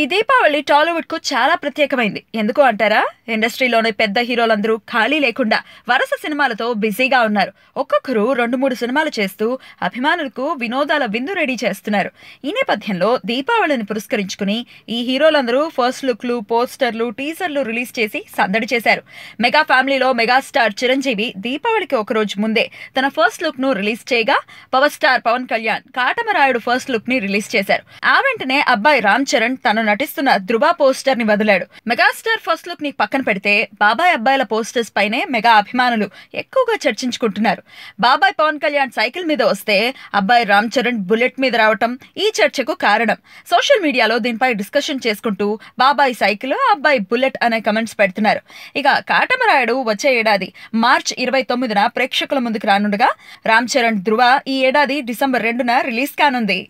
ఈ దీపావళి టాలీవుడ్ కు చాలా ప్రత్యేకమైంది ఎందుకు అంటారా ఇండస్ట్రీలోని పెద్ద హీరోలందరూ ఖాళీ లేకుండా వరుస సినిమాలతో బిజీగా ఉన్నారు ఒక్కొక్కరు రెండు మూడు సినిమాలు చేస్తూ అభిమానులకు వినోదాల విందు రెడీ చేస్తున్నారు ఈ నేపథ్యంలో దీపావళిని పురస్కరించుకుని ఈ హీరోలందరూ ఫస్ట్ లుక్లు పోస్టర్లు టీజర్లు రిలీజ్ చేసి సందడి చేశారు మెగా ఫ్యామిలీలో మెగాస్టార్ చిరంజీవి దీపావళికి ఒకరోజు ముందే తన ఫస్ట్ లుక్ ను రిలీజ్ చేయగా power star Pawan Kalyan Katamarayudu first look ని రిలీజ్ చేశారు ఆ వెంటనే అబ్బాయి రామ్ చరణ్ తన తను నటిస్తున్న ధృవ పోస్టర్ ని వదిలాడు మెగాస్టార్ ఫస్ట్ లుక్ ని పక్కన పెడితే బాబాయ్ అబ్బాయిల పోస్టర్స్ పైనే మెగా అభిమానులు ఎక్కువగా చర్చించుకుంటున్నారు బాబాయ్ పవన్ కళ్యాణ్ సైకిల్ మీద వస్తే అబ్బాయి రామ్ చరణ్ బుల్లెట్ మీద రావటం ఈ చర్చకు కారణం సోషల్ మీడియాలో దీనిపై డిస్కషన్ చేసుకుంటూ బాబాయ్ సైకిల్ అబ్బాయి బుల్లెట్ అనే కమెంట్స్ పెడుతున్నారు ఇక కాటమరాయుడు వచ్చే ఏడాది మార్చ్ ఇరవై తొమ్మిదిన ప్రేక్షకుల ముందుకు రానుండగా రామ్ చరణ్ ధృవ ఈ ఏడాది డిసెంబర్ రెండున రిలీజ్ కానుంది